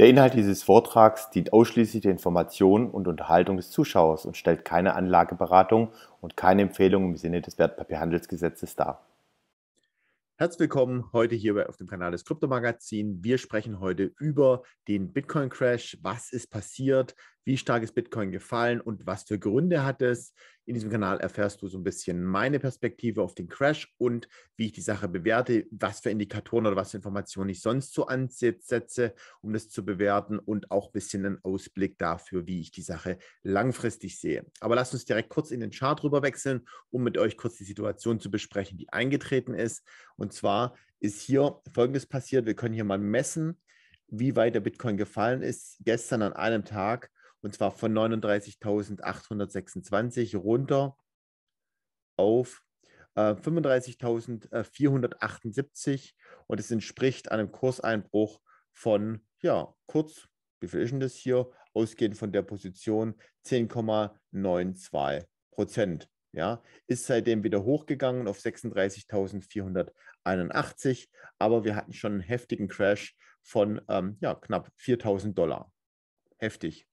Der Inhalt dieses Vortrags dient ausschließlich der Information und Unterhaltung des Zuschauers und stellt keine Anlageberatung und keine Empfehlung im Sinne des Wertpapierhandelsgesetzes dar. Herzlich willkommen heute hier auf dem Kanal des Kryptomagazin. Wir sprechen heute über den Bitcoin Crash. Was ist passiert? Wie stark ist Bitcoin gefallen und was für Gründe hat es? In diesem Kanal erfährst du so ein bisschen meine Perspektive auf den Crash und wie ich die Sache bewerte, was für Indikatoren oder was für Informationen ich sonst so ansetze, um das zu bewerten und auch ein bisschen einen Ausblick dafür, wie ich die Sache langfristig sehe. Aber lasst uns direkt kurz in den Chart rüber wechseln, um mit euch kurz die Situation zu besprechen, die eingetreten ist. Und zwar ist hier Folgendes passiert. Wir können hier mal messen, wie weit der Bitcoin gefallen ist. Gestern an einem Tag und zwar von 39.826 runter auf äh, 35.478. Und es entspricht einem Kurseinbruch von, ja, kurz, wie viel ist denn das hier? Ausgehend von der Position 10,92 Prozent. Ja, ist seitdem wieder hochgegangen auf 36.481, aber wir hatten schon einen heftigen Crash von ähm, ja, knapp 4.000 Dollar. Heftig.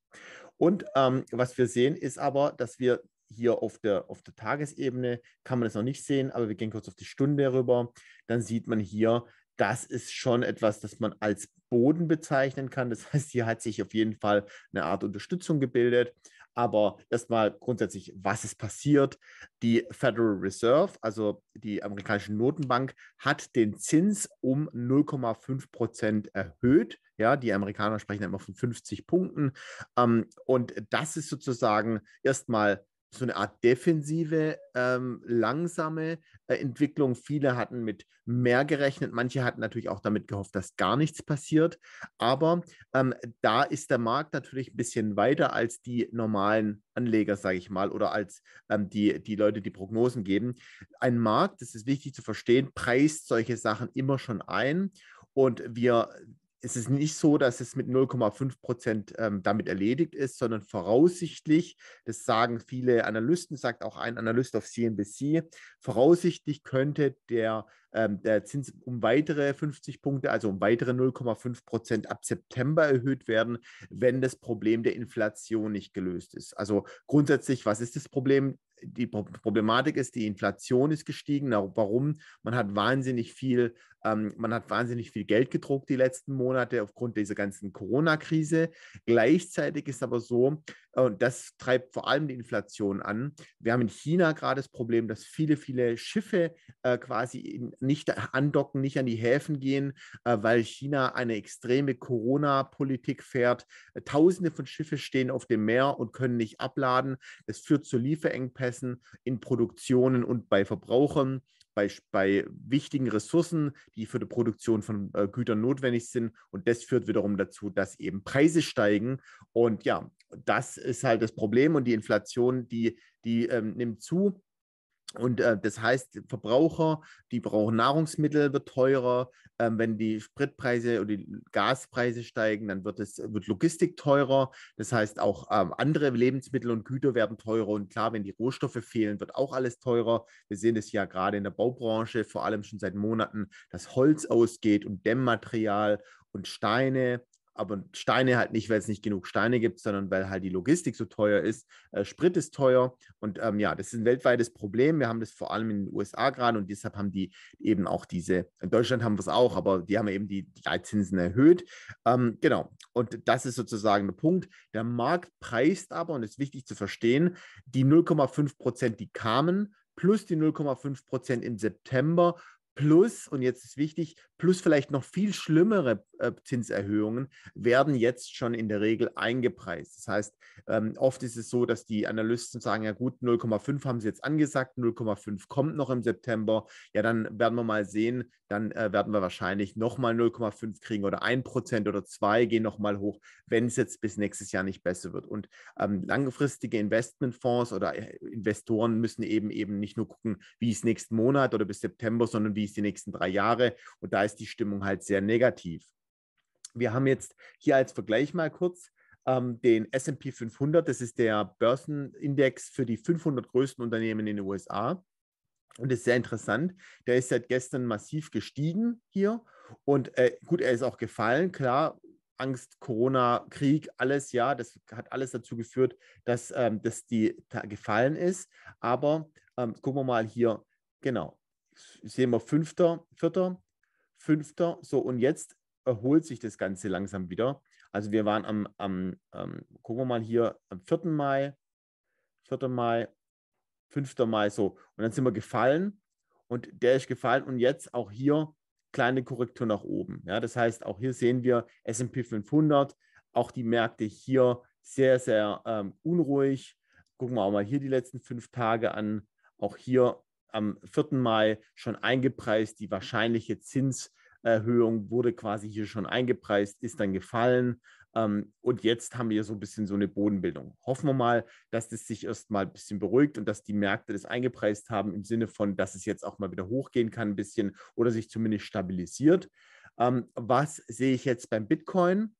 Und ähm, was wir sehen, ist aber, dass wir hier auf der, auf der Tagesebene, kann man das noch nicht sehen, aber wir gehen kurz auf die Stunde rüber. Dann sieht man hier, das ist schon etwas, das man als Boden bezeichnen kann. Das heißt, hier hat sich auf jeden Fall eine Art Unterstützung gebildet. Aber erstmal grundsätzlich, was ist passiert? Die Federal Reserve, also die amerikanische Notenbank, hat den Zins um 0,5 Prozent erhöht. Ja, die Amerikaner sprechen immer von 50 Punkten. Ähm, und das ist sozusagen erstmal so eine Art defensive, ähm, langsame äh, Entwicklung. Viele hatten mit mehr gerechnet, manche hatten natürlich auch damit gehofft, dass gar nichts passiert. Aber ähm, da ist der Markt natürlich ein bisschen weiter als die normalen Anleger, sage ich mal, oder als ähm, die, die Leute, die Prognosen geben. Ein Markt, das ist wichtig zu verstehen, preist solche Sachen immer schon ein. Und wir es ist nicht so, dass es mit 0,5 Prozent ähm, damit erledigt ist, sondern voraussichtlich, das sagen viele Analysten, sagt auch ein Analyst auf CNBC, voraussichtlich könnte der, ähm, der Zins um weitere 50 Punkte, also um weitere 0,5 Prozent ab September erhöht werden, wenn das Problem der Inflation nicht gelöst ist. Also grundsätzlich, was ist das Problem? die Problematik ist, die Inflation ist gestiegen. Warum? Man hat wahnsinnig viel ähm, man hat wahnsinnig viel Geld gedruckt die letzten Monate aufgrund dieser ganzen Corona-Krise. Gleichzeitig ist aber so, äh, und das treibt vor allem die Inflation an. Wir haben in China gerade das Problem, dass viele, viele Schiffe äh, quasi nicht andocken, nicht an die Häfen gehen, äh, weil China eine extreme Corona-Politik fährt. Tausende von Schiffen stehen auf dem Meer und können nicht abladen. Das führt zu Lieferengpässen in Produktionen und bei Verbrauchern bei, bei wichtigen Ressourcen, die für die Produktion von äh, Gütern notwendig sind. Und das führt wiederum dazu, dass eben Preise steigen. Und ja, das ist halt das Problem. Und die Inflation, die, die ähm, nimmt zu. Und äh, das heißt, Verbraucher, die brauchen Nahrungsmittel, wird teurer. Ähm, wenn die Spritpreise oder die Gaspreise steigen, dann wird es wird Logistik teurer. Das heißt, auch ähm, andere Lebensmittel und Güter werden teurer. Und klar, wenn die Rohstoffe fehlen, wird auch alles teurer. Wir sehen es ja gerade in der Baubranche, vor allem schon seit Monaten, dass Holz ausgeht und Dämmmaterial und Steine aber Steine halt nicht, weil es nicht genug Steine gibt, sondern weil halt die Logistik so teuer ist. Äh, Sprit ist teuer und ähm, ja, das ist ein weltweites Problem. Wir haben das vor allem in den USA gerade und deshalb haben die eben auch diese, in Deutschland haben wir es auch, aber die haben eben die Leitzinsen erhöht. Ähm, genau, und das ist sozusagen der Punkt. Der Markt preist aber, und das ist wichtig zu verstehen, die 0,5 Prozent, die kamen, plus die 0,5 Prozent im September, plus, und jetzt ist wichtig, plus vielleicht noch viel schlimmere äh, Zinserhöhungen werden jetzt schon in der Regel eingepreist. Das heißt, ähm, oft ist es so, dass die Analysten sagen, ja gut, 0,5 haben sie jetzt angesagt, 0,5 kommt noch im September. Ja, dann werden wir mal sehen, dann äh, werden wir wahrscheinlich nochmal 0,5 kriegen oder 1% oder 2 gehen nochmal hoch, wenn es jetzt bis nächstes Jahr nicht besser wird. Und ähm, langfristige Investmentfonds oder äh, Investoren müssen eben eben nicht nur gucken, wie es nächsten Monat oder bis September, sondern wie es die nächsten drei Jahre. Und da ist die Stimmung halt sehr negativ. Wir haben jetzt hier als Vergleich mal kurz ähm, den SP 500. Das ist der Börsenindex für die 500 größten Unternehmen in den USA. Und das ist sehr interessant. Der ist seit gestern massiv gestiegen hier. Und äh, gut, er ist auch gefallen, klar. Angst, Corona, Krieg, alles, ja, das hat alles dazu geführt, dass, ähm, dass die da gefallen ist. Aber ähm, gucken wir mal hier, genau, sehen wir fünfter, vierter, fünfter, so und jetzt erholt sich das Ganze langsam wieder. Also wir waren am, am, am gucken wir mal hier, am 4. Mai, 4. Mai, 5. Mai so. Und dann sind wir gefallen und der ist gefallen und jetzt auch hier kleine Korrektur nach oben. Ja, das heißt, auch hier sehen wir S&P 500, auch die Märkte hier sehr, sehr ähm, unruhig. Gucken wir auch mal hier die letzten fünf Tage an. Auch hier am 4. Mai schon eingepreist die wahrscheinliche Zins- Erhöhung wurde quasi hier schon eingepreist, ist dann gefallen. Ähm, und jetzt haben wir so ein bisschen so eine Bodenbildung. Hoffen wir mal, dass das sich erst mal ein bisschen beruhigt und dass die Märkte das eingepreist haben im Sinne von, dass es jetzt auch mal wieder hochgehen kann ein bisschen oder sich zumindest stabilisiert. Ähm, was sehe ich jetzt beim Bitcoin?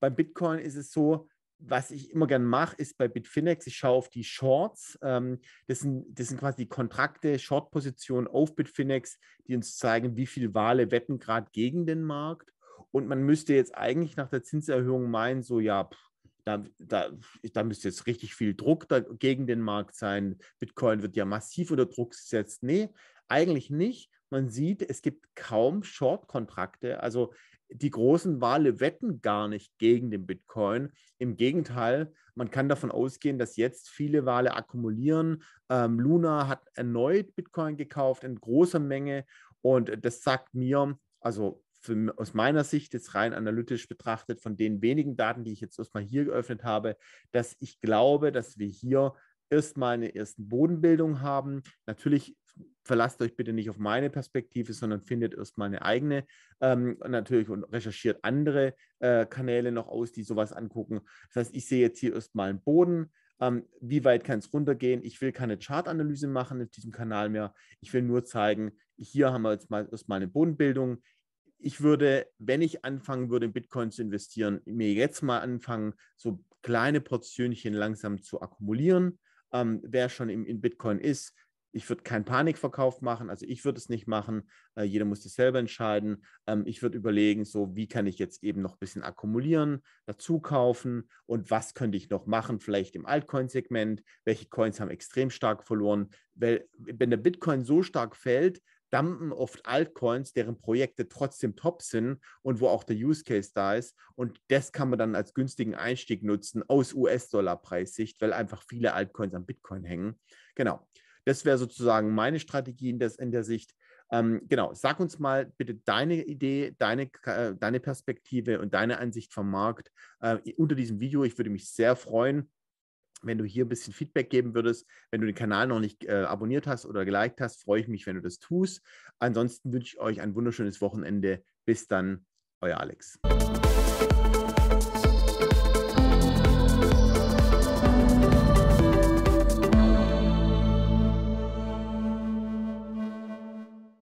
Beim Bitcoin ist es so, was ich immer gern mache, ist bei Bitfinex, ich schaue auf die Shorts. Ähm, das, sind, das sind quasi die Kontrakte, Shortpositionen auf Bitfinex, die uns zeigen, wie viele Wale wetten gerade gegen den Markt. Und man müsste jetzt eigentlich nach der Zinserhöhung meinen, so ja, pff, da, da, da müsste jetzt richtig viel Druck gegen den Markt sein. Bitcoin wird ja massiv unter Druck gesetzt. Nee, eigentlich nicht. Man sieht, es gibt kaum Short-Kontrakte. Also die großen Wale wetten gar nicht gegen den Bitcoin. Im Gegenteil, man kann davon ausgehen, dass jetzt viele Wale akkumulieren. Ähm, Luna hat erneut Bitcoin gekauft in großer Menge und das sagt mir, also für, aus meiner Sicht jetzt rein analytisch betrachtet, von den wenigen Daten, die ich jetzt erstmal hier geöffnet habe, dass ich glaube, dass wir hier erstmal eine erste Bodenbildung haben. Natürlich verlasst euch bitte nicht auf meine Perspektive, sondern findet erstmal eine eigene ähm, natürlich und recherchiert andere äh, Kanäle noch aus, die sowas angucken. Das heißt, ich sehe jetzt hier erstmal einen Boden. Ähm, wie weit kann es runtergehen? Ich will keine Chartanalyse machen auf diesem Kanal mehr. Ich will nur zeigen, hier haben wir jetzt mal erstmal eine Bodenbildung. Ich würde, wenn ich anfangen würde, in Bitcoin zu investieren, mir jetzt mal anfangen, so kleine Portionchen langsam zu akkumulieren ähm, wer schon im, in Bitcoin ist. Ich würde keinen Panikverkauf machen, also ich würde es nicht machen. Äh, jeder muss das selber entscheiden. Ähm, ich würde überlegen, so wie kann ich jetzt eben noch ein bisschen akkumulieren, dazu kaufen und was könnte ich noch machen, vielleicht im Altcoin-Segment. Welche Coins haben extrem stark verloren? Weil, wenn der Bitcoin so stark fällt, dumpen oft Altcoins, deren Projekte trotzdem top sind und wo auch der Use Case da ist. Und das kann man dann als günstigen Einstieg nutzen aus US-Dollar-Preissicht, weil einfach viele Altcoins am Bitcoin hängen. Genau. Das wäre sozusagen meine Strategie in, des, in der Sicht. Ähm, genau, sag uns mal bitte deine Idee, deine, äh, deine Perspektive und deine Ansicht vom Markt äh, unter diesem Video. Ich würde mich sehr freuen wenn du hier ein bisschen Feedback geben würdest. Wenn du den Kanal noch nicht äh, abonniert hast oder geliked hast, freue ich mich, wenn du das tust. Ansonsten wünsche ich euch ein wunderschönes Wochenende. Bis dann, euer Alex.